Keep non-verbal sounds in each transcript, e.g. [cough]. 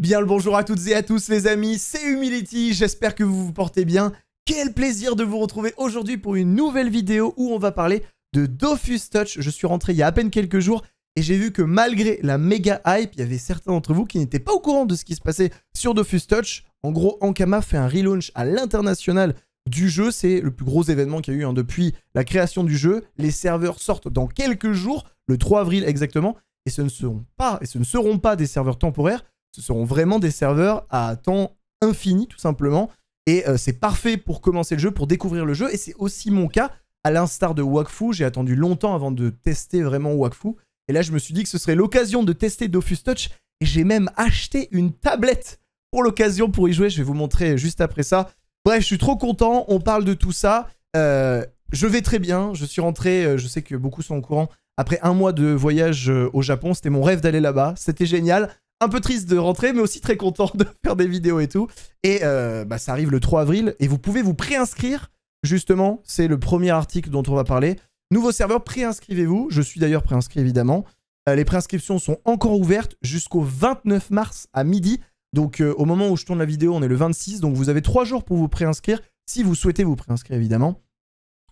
Bien le bonjour à toutes et à tous les amis, c'est Humility, j'espère que vous vous portez bien. Quel plaisir de vous retrouver aujourd'hui pour une nouvelle vidéo où on va parler de Dofus Touch. Je suis rentré il y a à peine quelques jours et j'ai vu que malgré la méga hype, il y avait certains d'entre vous qui n'étaient pas au courant de ce qui se passait sur Dofus Touch. En gros, Ankama fait un relaunch à l'international du jeu, c'est le plus gros événement qu'il y a eu hein, depuis la création du jeu. Les serveurs sortent dans quelques jours, le 3 avril exactement, et ce ne seront pas des serveurs temporaires ce seront vraiment des serveurs à temps infini, tout simplement. Et euh, c'est parfait pour commencer le jeu, pour découvrir le jeu. Et c'est aussi mon cas, à l'instar de Wakfu. J'ai attendu longtemps avant de tester vraiment Wakfu. Et là, je me suis dit que ce serait l'occasion de tester Dofus Touch. Et j'ai même acheté une tablette pour l'occasion pour y jouer. Je vais vous montrer juste après ça. Bref, je suis trop content. On parle de tout ça. Euh, je vais très bien. Je suis rentré. Euh, je sais que beaucoup sont au courant. Après un mois de voyage au Japon, c'était mon rêve d'aller là-bas. C'était génial un peu triste de rentrer, mais aussi très content de [laughs] faire des vidéos et tout. Et euh, bah, ça arrive le 3 avril et vous pouvez vous préinscrire. Justement, c'est le premier article dont on va parler. Nouveau serveur, préinscrivez-vous. Je suis d'ailleurs préinscrit évidemment. Euh, les préinscriptions sont encore ouvertes jusqu'au 29 mars à midi. Donc euh, au moment où je tourne la vidéo, on est le 26. Donc vous avez trois jours pour vous préinscrire si vous souhaitez vous préinscrire évidemment.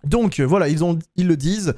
Donc voilà, ils, ont, ils le disent.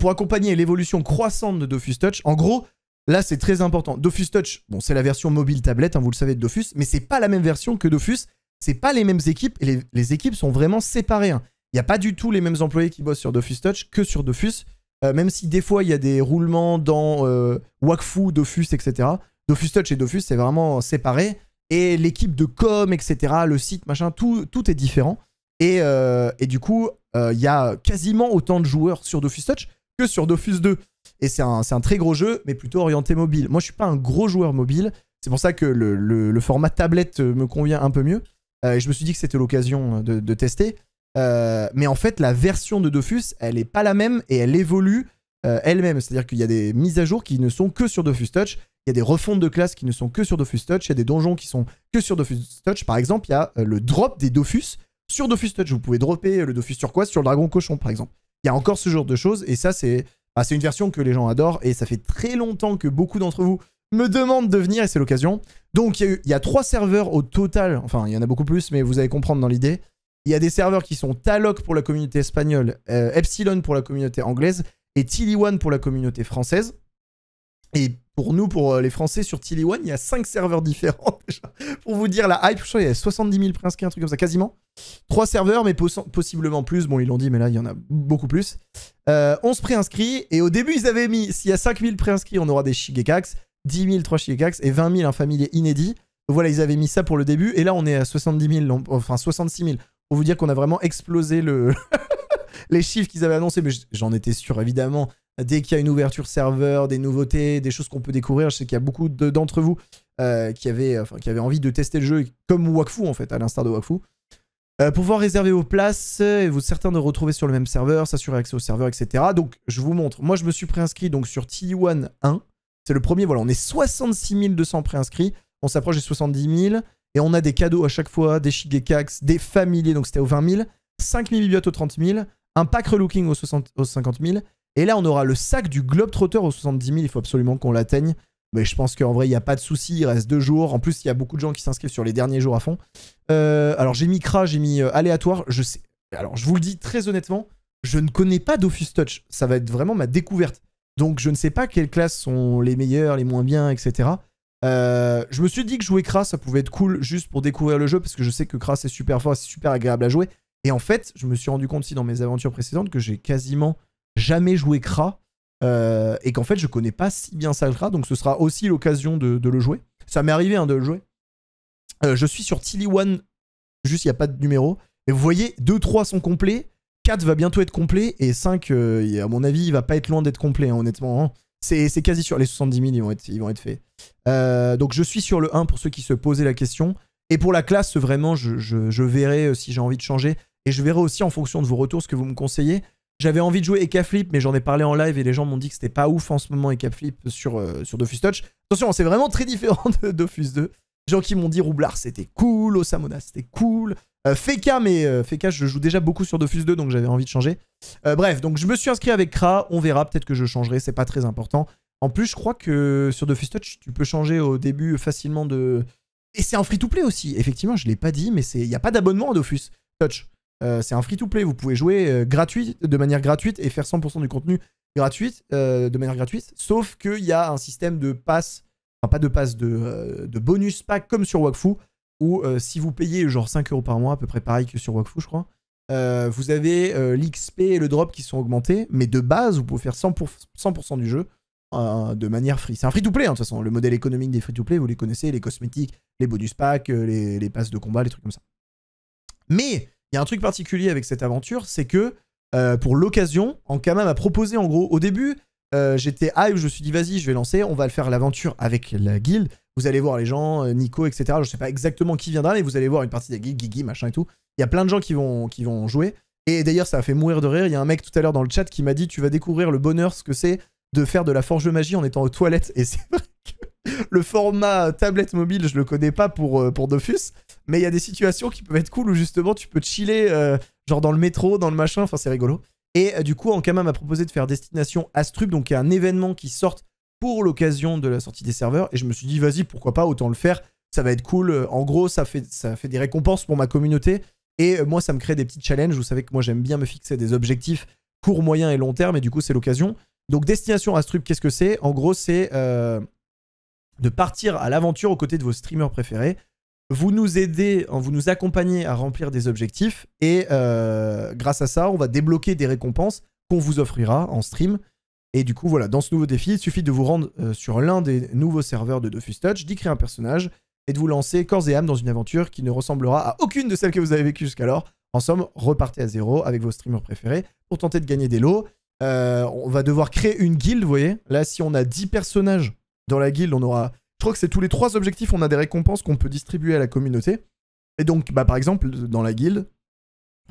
pour accompagner l'évolution croissante de Dofus Touch, en gros, Là, c'est très important. Dofus Touch, bon, c'est la version mobile tablette, hein, vous le savez, de Dofus, mais c'est pas la même version que Dofus. C'est pas les mêmes équipes et les, équipes sont vraiment séparées. Hein. Il y n'y a pas du tout les mêmes employés qui bossent sur Dofus Touch que sur Dofus. Euh, même si des fois il y a des roulements dans euh, Wakfu, Dofus, etc. Dofus Touch et Dofus, c'est vraiment séparé. Et l'équipe de com, etc., le site, machin, tout, tout est différent. et euh, du coup, il y a quasiment autant de joueurs sur Dofus Touch que sur Dofus 2. Et c'est un, très gros jeu, mais plutôt orienté mobile. Moi, je suis pas un gros joueur mobile. C'est pour ça que le, format tablette euh, me convient un peu mieux. Euh, et je me suis dit que c'était l'occasion euh, de, tester. mais en fait, la version de Dofus, elle est pas la même et elle évolue elle-même. C'est-à-dire qu'il y a des mises à jour qui ne sont que sur Dofus Touch. Il y a des refontes de classes qui ne sont que sur Dofus Touch. Il y a des donjons qui sont que sur Dofus Touch. Par exemple, il y a le drop des Dofus sur Dofus Touch. Vous pouvez dropper le Dofus sur quoi Sur le Dragon Cochon, par exemple il y a encore ce genre de choses. Et ça, c'est bah, une version que les gens adorent. Et ça fait très longtemps que beaucoup d'entre vous me demandent de venir et c'est l'occasion. Donc, il y, a trois serveurs au total. Enfin, il y en a beaucoup plus, mais vous allez comprendre dans l'idée. Il y a des serveurs qui sont Taloc pour la communauté espagnole, euh, Epsilon pour la communauté anglaise et Tiliwan pour la communauté française. Et pour nous, pour euh, les Français, sur Tilly One, il y a 5 serveurs différents [laughs] déjà. Pour vous dire la hype, je crois qu'il y a 70 000 préinscrits, un truc comme ça, quasiment. 3 serveurs, mais possiblement plus. Bon, ils l'ont dit, mais là, il y en a beaucoup plus. Euh, 11 préinscrits. Et au début, ils avaient mis, s'il y a 5 000 préinscrits, on aura des Shigekax, 10 000, 3 Shigekax et 20 000, un familier inédit. Voilà, ils avaient mis ça pour le début. Et là, on est à 70 000, enfin 66 000. Pour vous dire qu'on a vraiment explosé le [laughs] les chiffres qu'ils avaient annoncés. Mais j'en étais sûr, évidemment dès qu'il y a une ouverture serveur, des nouveautés, des choses qu'on peut découvrir. Je sais qu'il y a beaucoup d'entre vous euh, qui, avaient, enfin, qui avaient envie de tester le jeu, comme Wakfu en fait, à l'instar de Wakfu. Euh, pour pouvoir réserver vos places et vous certains de retrouver sur le même serveur, s'assurer accès au serveur, etc. Donc je vous montre. Moi je me suis préinscrit donc sur T1 1. C'est le premier. Voilà, on est 66 200 préinscrits. On s'approche des 70 000 et on a des cadeaux à chaque fois, des Shigekax, des familiers. Donc c'était aux 20 000, 5 000 bibliothèques aux 30 000, un pack relooking aux, 60, aux 50 000 et là, on aura le sac du Globetrotter aux 70 000. Il faut absolument qu'on l'atteigne. Mais je pense qu'en vrai, il n'y a pas de souci. Il reste deux jours. En plus, il y a beaucoup de gens qui s'inscrivent sur les derniers jours à fond. Euh, alors, j'ai mis CRA, j'ai mis euh, aléatoire. Je sais. Alors, je vous le dis très honnêtement, je ne connais pas Dofus Touch. Ça va être vraiment ma découverte. Donc, je ne sais pas quelles classes sont les meilleures, les moins bien, etc. Euh, je me suis dit que jouer Kra, ça pouvait être cool juste pour découvrir le jeu, parce que je sais que Kra, c'est super fort, c'est super agréable à jouer. Et en fait, je me suis rendu compte aussi dans mes aventures précédentes que j'ai quasiment jamais joué Kra euh, et qu'en fait je connais pas si bien ça Kra, donc ce sera aussi l'occasion de, le jouer. Ça m'est arrivé hein, de le jouer. Euh, je suis sur Tilly One, juste il n'y a pas de numéro. Et vous voyez, 2-3 sont complets, 4 va bientôt être complet, et 5, euh, à mon avis, il va pas être loin d'être complet, hein, honnêtement. Hein. c'est C'est quasi sur les 70 000, ils vont être, ils vont être faits. donc je suis sur le 1 pour ceux qui se posaient la question. Et pour la classe, vraiment, je, je verrai si j'ai envie de changer. Et je verrai aussi en fonction de vos retours ce que vous me conseillez. J'avais envie de jouer Eka mais j'en ai parlé en live et les gens m'ont dit que c'était pas ouf en ce moment Eka Flip sur, euh, sur Dofus Touch. Attention, c'est vraiment très différent de Dofus 2. Les gens qui m'ont dit Roublard, c'était cool, Osamona, c'était cool. Euh, Feka, mais euh, Feka, je joue déjà beaucoup sur Dofus 2, donc j'avais envie de changer. Euh, bref, donc je me suis inscrit avec Kra, on verra, peut-être que je changerai, c'est pas très important. En plus, je crois que sur Dofus Touch, tu peux changer au début facilement de... Et c'est un free-to-play aussi, effectivement, je l'ai pas dit, mais il n'y a pas d'abonnement à Dofus Touch. Euh, c'est un free-to-play, vous pouvez jouer euh, de manière gratuite et faire 100% du contenu gratuite, euh, de manière gratuite, sauf qu'il y a un système de passe, enfin pas de passe, de, bonus pack comme sur Wakfu, où si vous payez genre 5 euros par mois, à peu près pareil que sur Wakfu je crois, vous avez l'XP et le drop qui sont augmentés, mais de base vous pouvez faire 100%, du jeu de manière free. C'est un free-to-play, hein, de toute façon. Le modèle économique des free-to-play, vous les connaissez, les cosmétiques, les bonus packs, les passes de combat, les trucs comme ça. Mais il y a un truc particulier avec cette aventure, c'est que euh, pour l'occasion, Ankama m'a proposé en gros, au début, euh, j'étais hype, je me suis dit vas-y, je vais lancer, on va le faire l'aventure avec la guilde. Vous allez voir les gens, euh, Nico, etc. Je ne sais pas exactement qui viendra, mais vous allez voir une partie de la guilde, machin et tout. Il y a plein de gens qui vont, qui vont jouer. Et d'ailleurs, ça m'a fait mourir de rire. Il y a un mec tout à l'heure dans le chat qui m'a dit Tu vas découvrir le bonheur, ce que c'est de faire de la forge de magie en étant aux toilettes. Et c'est vrai que le format tablette mobile, je le connais pas pour, pour Dofus mais il y a des situations qui peuvent être cool où justement tu peux chiller, euh, genre dans le métro, dans le machin, enfin c'est rigolo. Et euh, du coup, Ankama m'a proposé de faire Destination Astrup, donc il y a un événement qui sort pour l'occasion de la sortie des serveurs, et je me suis dit, vas-y, pourquoi pas, autant le faire, ça va être cool. Euh, en gros, ça fait, ça fait des récompenses pour ma communauté, et moi, ça me crée des petits challenges. Vous savez que moi, j'aime bien me fixer des objectifs court, moyen et long terme, et du coup, c'est l'occasion. Donc, Destination Astrup, qu'est-ce que c'est En gros, c'est de partir à l'aventure aux côtés de vos streamers préférés vous nous aidez, hein, vous nous accompagnez à remplir des objectifs et euh, grâce à ça, on va débloquer des récompenses qu'on vous offrira en stream. Et du coup, voilà, dans ce nouveau défi, il suffit de vous rendre euh, sur l'un des nouveaux serveurs de Dofus Touch, d'y créer un personnage et de vous lancer corps et âme dans une aventure qui ne ressemblera à aucune de celles que vous avez vécues jusqu'alors. En somme, repartez à zéro avec vos streamers préférés pour tenter de gagner des lots. Euh, on va devoir créer une guilde, vous voyez. Là, si on a 10 personnages dans la guilde, on aura crois que c'est tous les trois objectifs, on a des récompenses qu'on peut distribuer à la communauté. Et donc, bah, par exemple, dans la guilde,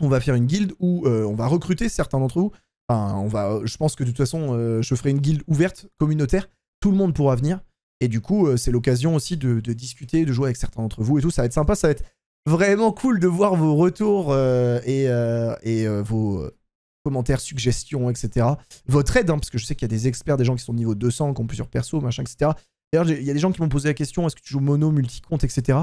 on va faire une guilde où euh, on va recruter certains d'entre vous. Enfin, on va, euh, je pense que de toute façon, euh, je ferai une guilde ouverte, communautaire. Tout le monde pourra venir. Et du coup, c'est l'occasion aussi de, discuter, de jouer avec certains d'entre vous et tout. Ça va être sympa, ça va être vraiment cool de voir vos retours et, vos commentaires, suggestions, etc. Votre aide, hein, parce que je sais qu'il y a des experts, des gens qui sont niveau 200, qui ont plusieurs persos, machin, etc. D'ailleurs, il y a des gens qui m'ont posé la question est-ce que tu joues mono, multi-compte, etc.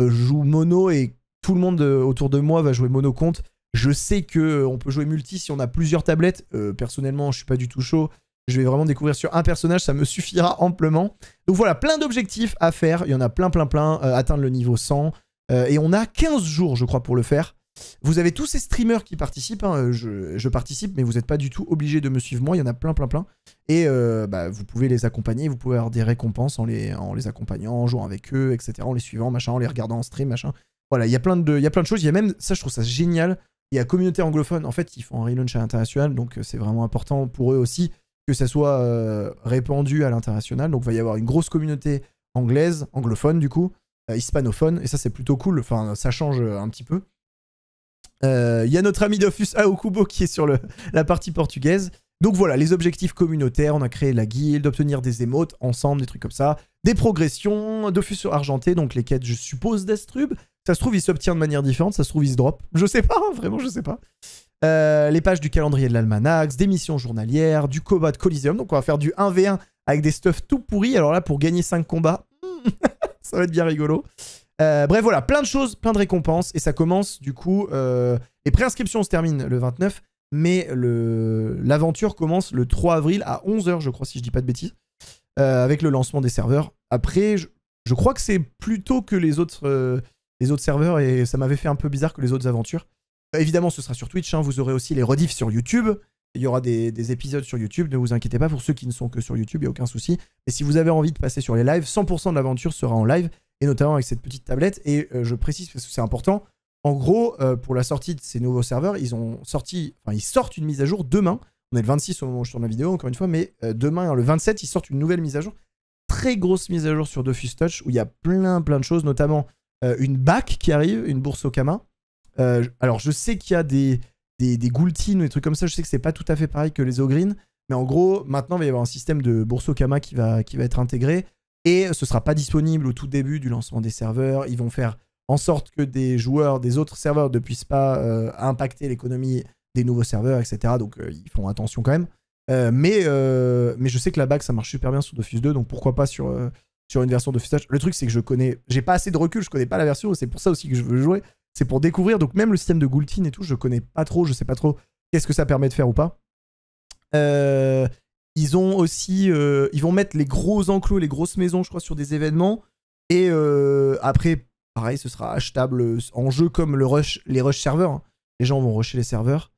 Euh, je joue mono et tout le monde euh, autour de moi va jouer mono compte. Je sais que euh, on peut jouer multi si on a plusieurs tablettes. personnellement, je ne suis pas du tout chaud. Je vais vraiment découvrir sur un personnage, ça me suffira amplement. Donc voilà, plein d'objectifs à faire. Il y en a plein, plein, plein. atteindre le niveau 100. et on a 15 jours, je crois, pour le faire. Vous avez tous ces streamers qui participent. Hein, je, participe, mais vous n'êtes pas du tout obligé de me suivre moi. Il y en a plein, plein, plein. Et euh, bah, vous pouvez les accompagner. Vous pouvez avoir des récompenses en les, en les accompagnant, en jouant avec eux, etc. En les suivant, machin, en les regardant en stream, machin. Voilà, il y a plein de, il y a plein de choses. Il y a même, ça, je trouve ça génial. Il y a communauté anglophone. En fait, ils font un relaunch à l'international, donc euh, c'est vraiment important pour eux aussi que ça soit euh, répandu à l'international. Donc, il va y avoir une grosse communauté anglaise, anglophone du coup, hispanophone. Et ça, c'est plutôt cool. Enfin, ça change un petit peu. Il euh, y a notre ami Dofus Aokubo qui est sur la partie portugaise. Donc voilà, les objectifs communautaires, on a créé la guilde, obtenir des émotes ensemble, des trucs comme ça, des progressions, Dofus argenté, donc les quêtes, je suppose, d'Astrub. Ça se trouve, il s'obtient de manière différente, ça se trouve, il se drop. Je sais pas, hein, vraiment, je sais pas. Euh, les pages du calendrier de l'Almanax, des missions journalières, du combat de Coliseum. Donc on va faire du 1v1 avec des stuffs tout pourris. Alors là, pour gagner 5 combats, [laughs] ça va être bien rigolo. Euh, bref, voilà, plein de choses, plein de récompenses. Et ça commence, du coup, Et euh, les préinscriptions se terminent le 29, mais l'aventure commence le 3 avril à 11h, je crois, si je dis pas de bêtises, euh, avec le lancement des serveurs. Après, je, crois que c'est plus tôt que les autres, les autres serveurs, et ça m'avait fait un peu bizarre que les autres aventures. évidemment, ce sera sur Twitch, hein, vous aurez aussi les rediffs sur YouTube. Il y aura des, des, épisodes sur YouTube, ne vous inquiétez pas, pour ceux qui ne sont que sur YouTube, il n'y a aucun souci. Et si vous avez envie de passer sur les lives, 100% de l'aventure sera en live notamment avec cette petite tablette. Et euh, je précise parce que c'est important. En gros, euh, pour la sortie de ces nouveaux serveurs, ils ont sorti, enfin, ils sortent une mise à jour demain. On est le 26 au moment où je tourne la vidéo, encore une fois, mais euh, demain, hein, le 27, ils sortent une nouvelle mise à jour. Très grosse mise à jour sur Dofus Touch où il y a plein, plein de choses, notamment une bac qui arrive, une bourse au Kama. alors, je sais qu'il y a des, des, des ou des trucs comme ça. Je sais que c'est pas tout à fait pareil que les Ogreen. Mais en gros, maintenant, il va y avoir un système de bourse au Kama qui va, qui va être intégré. Et ce sera pas disponible au tout début du lancement des serveurs. Ils vont faire en sorte que des joueurs des autres serveurs ne puissent pas euh, impacter l'économie des nouveaux serveurs, etc. Donc euh, ils font attention quand même. Euh, mais, mais je sais que la bague ça marche super bien sur Dofus 2, donc pourquoi pas sur, sur une version Dofus H. Le truc c'est que je connais, j'ai pas assez de recul, je connais pas la version, c'est pour ça aussi que je veux jouer, c'est pour découvrir. Donc même le système de Goultin et tout, je connais pas trop, je sais pas trop qu'est-ce que ça permet de faire ou pas. Ils ont aussi, euh, ils vont mettre les gros enclos, les grosses maisons, je crois, sur des événements. Et euh, après, pareil, ce sera achetable euh, en jeu comme le rush, les rush serveurs. Hein. Les gens vont rusher les serveurs.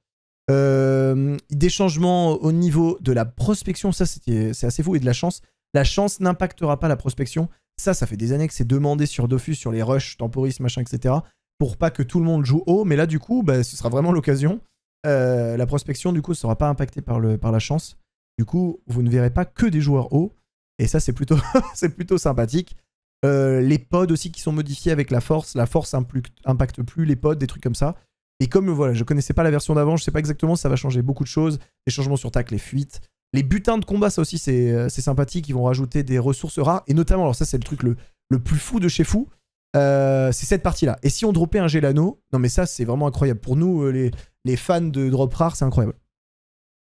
des changements au niveau de la prospection, ça c'est assez fou, et de la chance. La chance n'impactera pas la prospection. Ça, ça fait des années que c'est demandé sur Dofus, sur les rushs, temporis, machin, etc. Pour pas que tout le monde joue haut, mais là du coup, bah, ce sera vraiment l'occasion. la prospection, du coup, ne sera pas impactée par, le, par la chance. Du coup, vous ne verrez pas que des joueurs hauts. Et ça, c'est plutôt, [laughs] c'est plutôt sympathique. Euh, les pods aussi qui sont modifiés avec la force. La force impacte plus les pods, des trucs comme ça. Et comme voilà, je connaissais pas la version d'avant, je sais pas exactement, ça va changer beaucoup de choses. Les changements sur tac, les fuites. Les butins de combat, ça aussi, euh, c'est sympathique. Ils vont rajouter des ressources rares. Et notamment, alors ça, c'est le truc le, le, plus fou de chez Fou. Euh, c'est cette partie-là. Et si on dropait un Gelano, non mais ça, c'est vraiment incroyable. Pour nous, les, les fans de drop rare, c'est incroyable.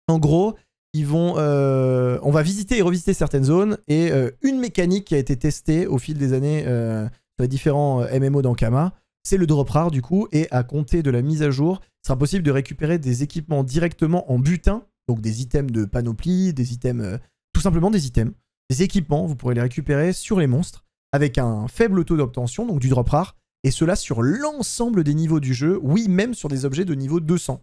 En gros, ils vont, euh, on va visiter et revisiter certaines zones et euh, une mécanique qui a été testée au fil des années euh, sur les différents euh, MMO d'Ankama, c'est le drop rare du coup et à compter de la mise à jour, il sera possible de récupérer des équipements directement en butin, donc des items de panoplie, des items, tout simplement des items, des équipements, vous pourrez les récupérer sur les monstres avec un faible taux d'obtention, donc du drop rare, et cela sur l'ensemble des niveaux du jeu, oui même sur des objets de niveau 200.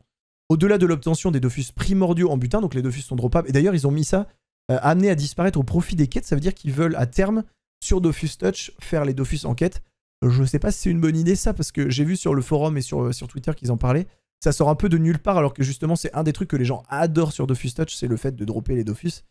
Au-delà de l'obtention des Dofus primordiaux en butin, donc les Dofus sont droppables. et d'ailleurs ils ont mis ça euh, amené à disparaître au profit des quêtes, ça veut dire qu'ils veulent à terme, sur Dofus Touch, faire les Dofus en quête. Je sais pas si c'est une bonne idée ça, parce que j'ai vu sur le forum et sur, euh, Twitter qu'ils en parlaient. Ça sort un peu de nulle part, alors que justement c'est un des trucs que les gens adorent sur Dofus Touch, c'est le fait de dropper les Dofus.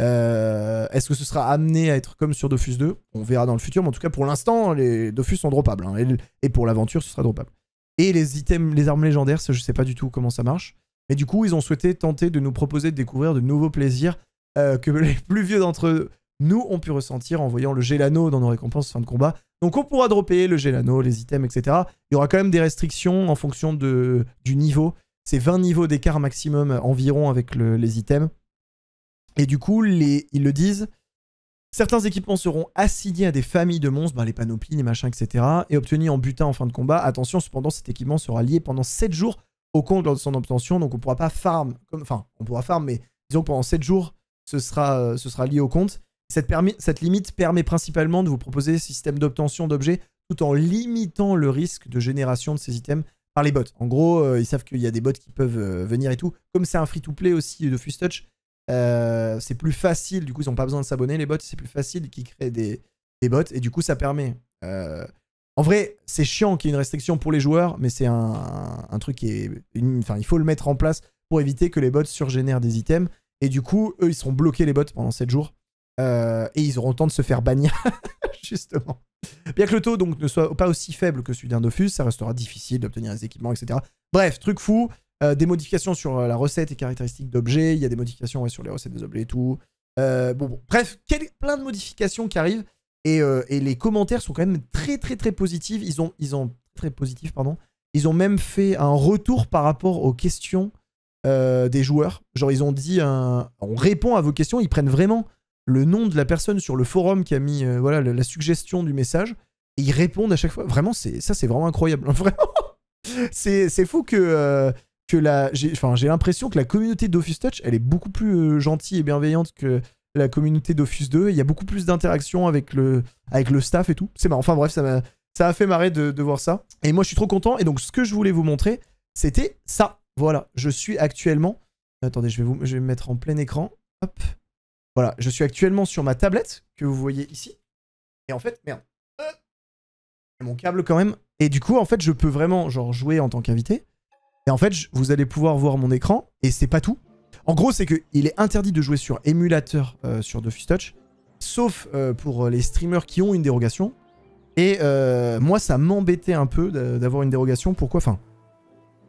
Euh, est-ce que ce sera amené à être comme sur Dofus 2 On verra dans le futur, mais en tout cas pour l'instant, les Dofus sont droppables. Hein, et, et, pour l'aventure, ce sera droppable et les items, les armes légendaires, je je sais pas du tout comment ça marche. Mais du coup, ils ont souhaité tenter de nous proposer de découvrir de nouveaux plaisirs euh, que [laughs] les plus vieux d'entre nous ont pu ressentir en voyant le Gelano dans nos récompenses fin de combat. Donc on pourra dropper le Gelano, les items, etc. Il y aura quand même des restrictions en fonction de, du niveau. C'est 20 niveaux d'écart maximum environ avec les items. Et du coup, ils le disent, Certains équipements seront assignés à des familles de monstres, ben, les panoplies, les machins, etc. et obtenus en butin en fin de combat. Attention, cependant, cet équipement sera lié pendant 7 jours au compte lors de son obtention, donc on pourra pas farm, comme, enfin, on pourra farm, mais disons que pendant 7 jours, euh, ce sera, lié au compte. Cette, limite permet principalement de vous proposer système système d'obtention d'objets tout en limitant le risque de génération de ces items par les bots. En gros, euh, ils savent qu'il y a des bots qui peuvent euh, venir et tout. Comme c'est un free-to-play aussi de Fuse Touch, euh, c'est plus facile, du coup, ils n'ont pas besoin de s'abonner, les bots, c'est plus facile qu'ils créent des, bots, et du coup, ça permet. Euh, en vrai, c'est chiant qu'il y ait une restriction pour les joueurs, mais c'est un, truc qui est. Enfin, il faut le mettre en place pour éviter que les bots surgénèrent des items, et du coup, eux, ils seront bloqués, les bots, pendant 7 jours, euh, et ils auront le temps de se faire bannir, [laughs] justement. Bien que le taux donc ne soit pas aussi faible que celui d'un ça restera difficile d'obtenir des équipements, etc. Bref, truc fou, euh, des modifications sur euh, la recette et caractéristiques d'objets. Il y a des modifications sur les recettes des objets et tout. Euh, bon, bon, bref, plein de modifications qui arrivent. Et, les commentaires sont quand même très, très, très positifs. Ils ont, ils ont, très positifs, pardon. Ils ont même fait un retour par rapport aux questions des joueurs. Genre, ils ont dit on répond à vos questions. Ils prennent vraiment le nom de la personne sur le forum qui a mis voilà, la, suggestion du message. Et ils répondent à chaque fois. Vraiment, ça, c'est vraiment incroyable. [laughs] Vraiment. c'est fou que que j'ai, l'impression que la communauté d'Office Touch, elle est beaucoup plus euh, gentille et bienveillante que la communauté d'Office 2. Il y a beaucoup plus d'interactions avec le, avec le staff et tout. C'est marrant. Enfin bref, ça m'a, ça a fait marrer de, voir ça. Et moi, je suis trop content. Et donc, ce que je voulais vous montrer, c'était ça. Voilà, je suis actuellement. Attendez, je vais vous, je vais mettre en plein écran. Hop. Voilà, je suis actuellement sur ma tablette que vous voyez ici. Et en fait, merde. Euh. mon câble quand même. Et du coup, en fait, je peux vraiment genre jouer en tant qu'invité. Et en fait, vous allez pouvoir voir mon écran, et c'est pas tout. En gros, c'est qu'il est interdit de jouer sur émulateur euh, sur sur Dofus Touch, sauf euh, pour euh, les streamers qui ont une dérogation. Et moi, ça m'embêtait un peu d'avoir une dérogation. Pourquoi Enfin,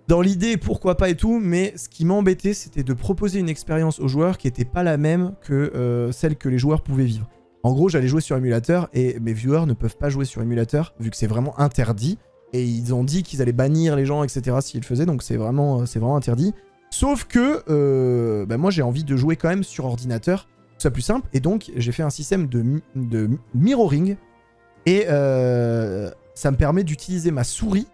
dans l'idée, pourquoi pas et tout, mais ce qui m'embêtait, c'était de proposer une expérience aux joueurs qui n'était pas la même que celle que les joueurs pouvaient vivre. En gros, j'allais jouer sur émulateur et mes viewers ne peuvent pas jouer sur émulateur, vu que c'est vraiment interdit. Et ils ont dit qu'ils allaient bannir les gens, etc. s'ils le faisaient. Donc c'est vraiment, euh, interdit. Sauf que euh, bah, moi j'ai envie de jouer quand même sur ordinateur, soit plus simple. Et donc j'ai fait un système de, mirroring. Et euh, ça me permet d'utiliser ma souris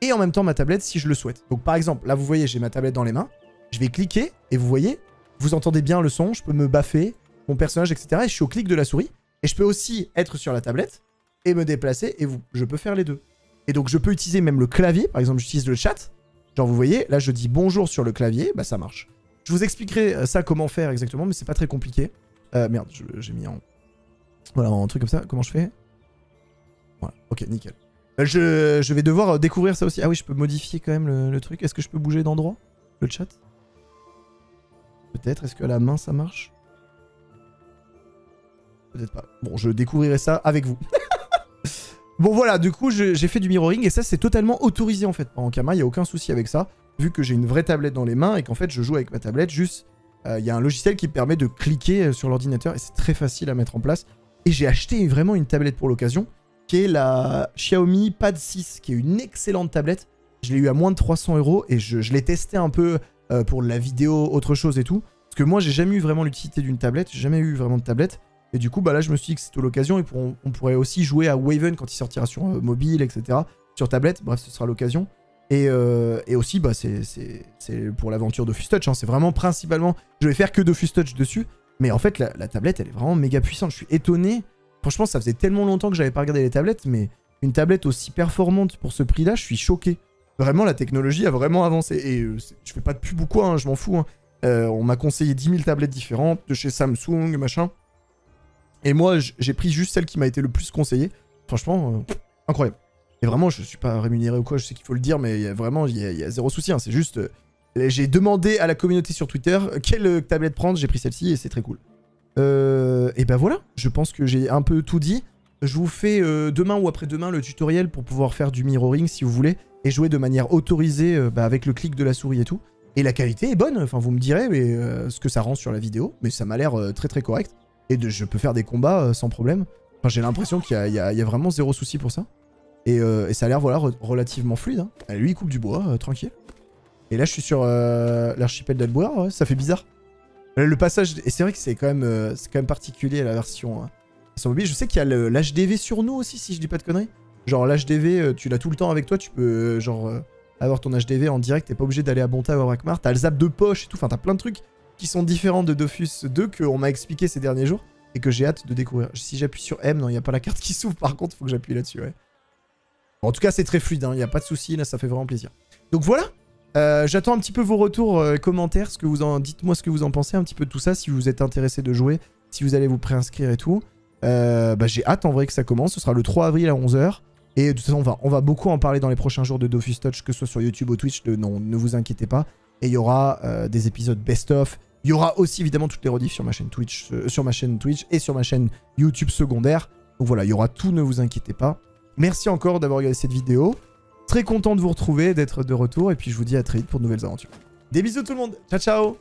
et en même temps ma tablette si je le souhaite. Donc par exemple, là vous voyez j'ai ma tablette dans les mains. Je vais cliquer et vous voyez, vous entendez bien le son, je peux me baffer, mon personnage, etc. Et je suis au clic de la souris. Et je peux aussi être sur la tablette et me déplacer et vous, je peux faire les deux. Et donc je peux utiliser même le clavier, par exemple j'utilise le chat. Genre vous voyez, là je dis bonjour sur le clavier, bah ça marche. Je vous expliquerai euh, ça comment faire exactement, mais c'est pas très compliqué. Euh, merde, j'ai mis en... Voilà, un truc comme ça, comment je fais Voilà, ok, nickel. Bah, je, vais devoir euh, découvrir ça aussi. Ah oui, je peux modifier quand même le, le truc. Est-ce que je peux bouger d'endroit Le chat Peut-être, est-ce que à la main ça marche Peut-être pas. Bon, je découvrirai ça avec vous. [laughs] Bon voilà, du coup j'ai fait du mirroring et ça c'est totalement autorisé en fait en Kama, il n'y a aucun souci avec ça, vu que j'ai une vraie tablette dans les mains et qu'en fait je joue avec ma tablette, juste euh, il y a un logiciel qui permet de cliquer euh, sur l'ordinateur et c'est très facile à mettre en place. Et j'ai acheté vraiment une tablette pour l'occasion, qui est la Xiaomi Pad 6, qui est une excellente tablette. Je l'ai eu à moins de 300 euros et je, l'ai testé un peu euh, pour la vidéo, autre chose et tout. Parce que moi j'ai jamais eu vraiment l'utilité d'une tablette, j'ai jamais eu vraiment de tablette. Et du coup, bah là, je me suis dit que c'était l'occasion. Et on, pourrait aussi jouer à Waven quand il sortira sur euh, mobile, etc. Sur tablette, bref, ce sera l'occasion. Et, euh, et, aussi, bah, c'est pour l'aventure Dofus Touch. Hein. C'est vraiment principalement. Je vais faire que Dofus Touch dessus. Mais en fait, la, tablette, elle est vraiment méga puissante. Je suis étonné. Franchement, ça faisait tellement longtemps que j'avais pas regardé les tablettes. Mais une tablette aussi performante pour ce prix-là, je suis choqué. Vraiment, la technologie a vraiment avancé. Et je euh, je fais pas de pub ou quoi, hein, je m'en fous. Hein. on m'a conseillé 10 000 tablettes différentes de chez Samsung, machin. Et moi, j'ai pris juste celle qui m'a été le plus conseillée. Franchement, euh, incroyable. Et vraiment, je ne suis pas rémunéré ou quoi, je sais qu'il faut le dire, mais vraiment, il y, a zéro souci. Hein. C'est juste, euh, j'ai demandé à la communauté sur Twitter euh, quelle tablette prendre, j'ai pris celle-ci et c'est très cool. et ben voilà, je pense que j'ai un peu tout dit. Je vous fais demain ou après-demain le tutoriel pour pouvoir faire du mirroring si vous voulez et jouer de manière autorisée bah, avec le clic de la souris et tout. Et la qualité est bonne, enfin vous me direz mais, ce que ça rend sur la vidéo, mais ça m'a l'air très très correct et je peux faire des combats euh, sans problème. j'ai l'impression qu'il y, a vraiment zéro souci pour ça. Et, euh, ça a l'air voilà, relativement fluide. Hein. lui, il coupe du bois, euh, tranquille. Et là, je suis sur l'archipel d'Alboire, ça fait bizarre. le passage, et c'est vrai que c'est quand, même, quand même particulier la version mobile. Hein. Je sais qu'il y a l'HDV sur nous aussi, si je dis pas de conneries. Genre, l'HDV, tu l'as tout le temps avec toi, tu peux genre avoir ton HDV en direct, t'es pas obligé d'aller à Bonta ou à Wakmar. T'as le zap de poche et tout, enfin, t'as plein de trucs qui sont différents de Dofus 2 qu'on m'a expliqué ces derniers jours et que j'ai hâte de découvrir. Si j'appuie sur M, non, il n'y a pas la carte qui s'ouvre, par contre, il faut que j'appuie là-dessus, ouais. en tout cas, c'est très fluide, hein, il n'y a pas de souci, là, ça fait vraiment plaisir. Donc voilà, euh, j'attends un petit peu vos retours, euh, commentaires, ce que vous en dites-moi ce que vous en pensez un petit peu de tout ça, si vous êtes intéressé de jouer, si vous allez vous préinscrire et tout. Euh, bah, j'ai hâte en vrai que ça commence, ce sera le 3 avril à 11h. Et de toute façon, on va, on va beaucoup en parler dans les prochains jours de Dofus Touch, que ce soit sur YouTube ou Twitch, non, ne vous inquiétez pas et il y aura euh, des épisodes best-of. Il y aura aussi évidemment toutes les rediffs sur ma chaîne Twitch, euh, sur ma chaîne Twitch et sur ma chaîne YouTube secondaire. Donc voilà, il y aura tout, ne vous inquiétez pas. Merci encore d'avoir regardé cette vidéo. Très content de vous retrouver, d'être de retour, et puis je vous dis à très vite pour de nouvelles aventures. Des bisous tout le monde, ciao ciao